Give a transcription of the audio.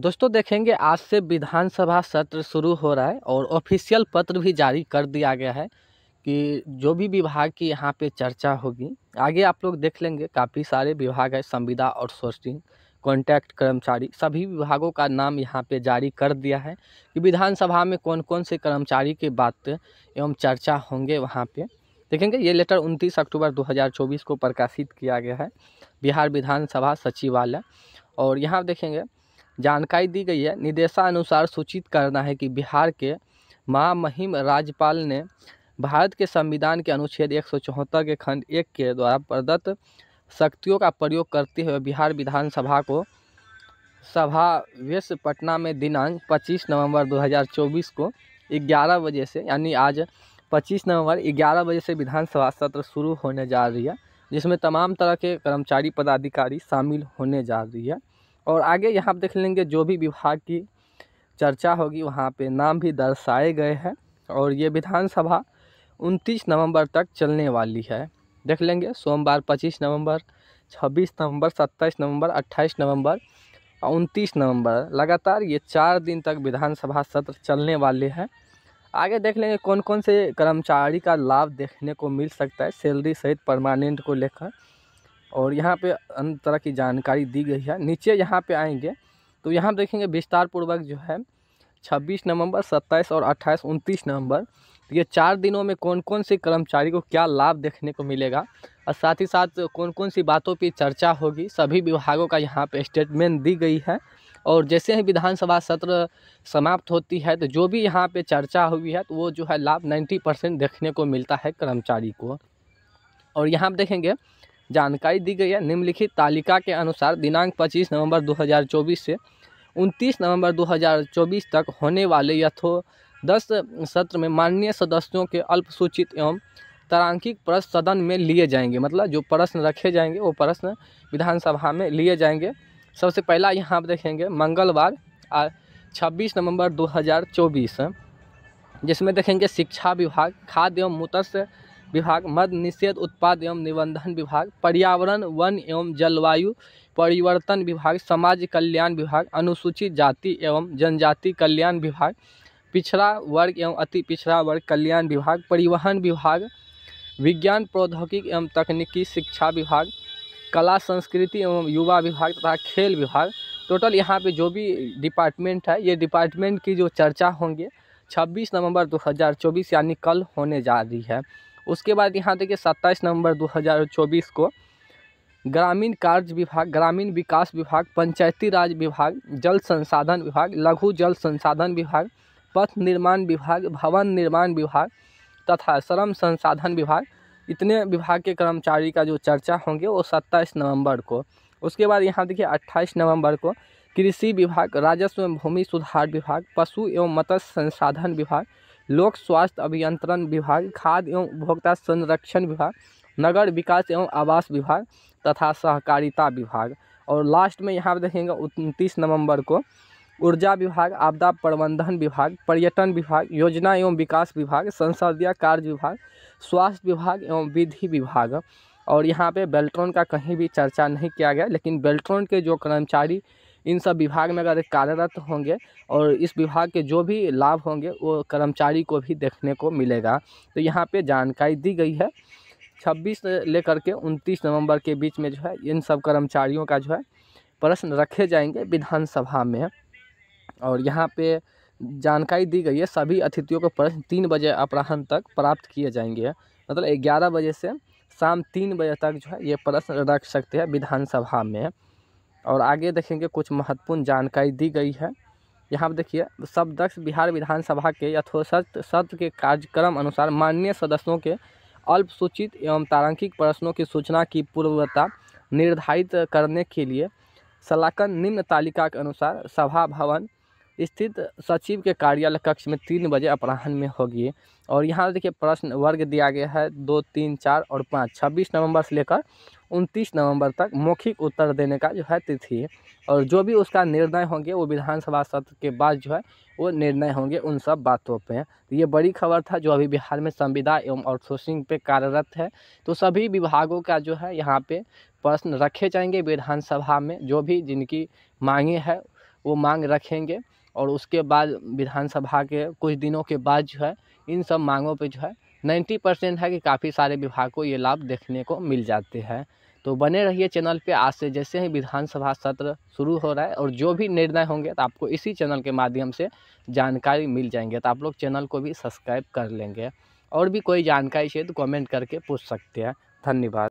दोस्तों देखेंगे आज से विधानसभा सत्र शुरू हो रहा है और ऑफिशियल पत्र भी जारी कर दिया गया है कि जो भी विभाग की यहाँ पे चर्चा होगी आगे आप लोग देख लेंगे काफ़ी सारे विभाग है संविदा और सोर्सिंग कॉन्टैक्ट कर्मचारी सभी विभागों का नाम यहाँ पे जारी कर दिया है कि विधानसभा में कौन कौन से कर्मचारी के बात एवं चर्चा होंगे वहाँ पे देखेंगे ये लेटर 29 अक्टूबर 2024 को प्रकाशित किया गया है बिहार विधानसभा सचिवालय और यहाँ देखेंगे जानकारी दी गई है निर्देशानुसार सूचित करना है कि बिहार के महामहिम राज्यपाल ने भारत के संविधान के अनुच्छेद एक के खंड एक के द्वारा प्रदत्त शक्तियों का प्रयोग करते हुए बिहार विधानसभा को वेश पटना में दिनांक 25 नवंबर 2024 को 11 बजे से यानी आज 25 नवंबर 11 बजे से विधानसभा सत्र शुरू होने जा रही है जिसमें तमाम तरह के कर्मचारी पदाधिकारी शामिल होने जा रही है और आगे यहाँ देख लेंगे जो भी विभाग की चर्चा होगी वहाँ पे नाम भी दर्शाए गए हैं और ये विधानसभा 29 नवंबर तक चलने वाली है देख लेंगे सोमवार 25 नवंबर 26 नवंबर 27 नवंबर 28 नवंबर और उनतीस नवंबर लगातार ये चार दिन तक विधानसभा सत्र चलने वाले हैं आगे देख लेंगे कौन कौन से कर्मचारी का लाभ देखने को मिल सकता है सैलरी सहित परमानेंट को लेकर और यहाँ पे अन्य तरह की जानकारी दी गई है नीचे यहाँ पे आएंगे तो यहाँ देखेंगे विस्तार पूर्वक जो है 26 नवंबर 27 और 28 उनतीस नवंबर तो ये चार दिनों में कौन कौन से कर्मचारी को क्या लाभ देखने को मिलेगा और साथ ही साथ कौन कौन सी बातों पर चर्चा होगी सभी विभागों का यहाँ पर स्टेटमेंट दी गई है और जैसे ही विधानसभा सत्र समाप्त होती है तो जो भी यहाँ पे चर्चा हुई है तो वो जो है लाभ 90 परसेंट देखने को मिलता है कर्मचारी को और यहाँ देखेंगे जानकारी दी गई है निम्नलिखित तालिका के अनुसार दिनांक 25 नवंबर 2024 से 29 नवंबर 2024 तक होने वाले यथो दस सत्र में माननीय सदस्यों के अल्पसूचित एवं तारांकिक प्रश्न सदन में लिए जाएंगे मतलब जो प्रश्न रखे जाएंगे वो प्रश्न विधानसभा में लिए जाएंगे सबसे पहला यहाँ पर देखेंगे मंगलवार छब्बीस नवंबर 2024 जिसमें देखेंगे शिक्षा विभाग खाद्य एवं मुत्स्य विभाग मद निषेध उत्पाद एवं निबंधन विभाग पर्यावरण वन एवं जलवायु परिवर्तन विभाग समाज कल्याण विभाग अनुसूचित जाति एवं जनजाति कल्याण विभाग पिछड़ा वर्ग एवं अति पिछड़ा वर्ग कल्याण विभाग परिवहन विभाग विज्ञान प्रौद्योगिकी एवं तकनीकी शिक्षा विभाग कला संस्कृति एवं युवा विभाग तथा खेल विभाग टोटल यहाँ पे जो भी डिपार्टमेंट है ये डिपार्टमेंट की जो चर्चा होंगे 26 नवंबर 2024 यानी कल होने जा रही है उसके बाद यहाँ देखिए सत्ताईस नवंबर 2024 को ग्रामीण कार्य विभाग ग्रामीण विकास विभाग पंचायती राज विभाग जल संसाधन विभाग लघु जल संसाधन विभाग पथ निर्माण विभाग भवन निर्माण विभाग तथा श्रम संसाधन विभाग इतने विभाग के कर्मचारी का जो चर्चा होंगे वो सत्ताईस नवंबर को उसके बाद यहाँ देखिए अट्ठाईस नवंबर को कृषि विभाग राजस्व एवं भूमि सुधार विभाग पशु एवं मत्स्य संसाधन विभाग लोक स्वास्थ्य अभियंत्रण विभाग खाद्य एवं उपभोक्ता संरक्षण विभाग नगर विकास एवं आवास विभाग तथा सहकारिता विभाग और लास्ट में यहाँ पर देखेंगे उनतीस नवंबर को ऊर्जा विभाग आपदा प्रबंधन विभाग पर्यटन विभाग योजना एवं विकास विभाग संसदीय कार्य विभाग स्वास्थ्य विभाग एवं विधि विभाग और यहाँ पे बेल्ट्रॉन का कहीं भी चर्चा नहीं किया गया लेकिन बेल्ट्रॉन के जो कर्मचारी इन सब विभाग में अगर कार्यरत होंगे और इस विभाग के जो भी लाभ होंगे वो कर्मचारी को भी देखने को मिलेगा तो यहाँ पे जानकारी दी गई है 26 लेकर के 29 नवंबर के बीच में जो है इन सब कर्मचारियों का जो है प्रश्न रखे जाएंगे विधानसभा में और यहाँ पे जानकारी दी गई है सभी अतिथियों को प्रश्न तीन बजे अपराहन तक प्राप्त किए जाएंगे मतलब ग्यारह बजे से शाम तीन बजे तक जो है ये प्रश्न रख सकते हैं विधानसभा में और आगे देखेंगे कुछ महत्वपूर्ण जानकारी दी गई है यहाँ पर देखिए दक्ष बिहार विधानसभा के यथोसत सत्र के कार्यक्रम अनुसार माननीय सदस्यों के अल्पसूचित एवं तारांकिक प्रश्नों की सूचना की पूर्वता निर्धारित करने के लिए सलाकन निम्न तालिका के अनुसार सभा भवन स्थित सचिव के कार्यालय कक्ष में तीन बजे अपराह्न में होगी और यहाँ देखिए प्रश्न वर्ग दिया गया है दो तीन चार और पाँच छब्बीस नवंबर से लेकर उनतीस नवंबर तक मौखिक उत्तर देने का जो है तिथि है और जो भी उसका निर्णय होंगे वो विधानसभा सत्र के बाद जो है वो निर्णय होंगे उन सब बातों पे तो ये बड़ी खबर था जो अभी बिहार में संविदा एवं आउटसोर्सिंग पे कार्यरत है तो सभी विभागों का जो है यहाँ पे प्रश्न रखे जाएंगे विधानसभा में जो भी जिनकी मांगे है वो मांग रखेंगे और उसके बाद विधानसभा के कुछ दिनों के बाद जो है इन सब मांगों पर जो है नाइन्टी परसेंट है कि काफ़ी सारे विभाग को ये लाभ देखने को मिल जाते हैं तो बने रहिए चैनल पे आज से जैसे ही विधानसभा सत्र शुरू हो रहा है और जो भी निर्णय होंगे तो आपको इसी चैनल के माध्यम से जानकारी मिल जाएंगे तो आप लोग चैनल को भी सब्सक्राइब कर लेंगे और भी कोई जानकारी चाहिए तो कमेंट करके पूछ सकते हैं धन्यवाद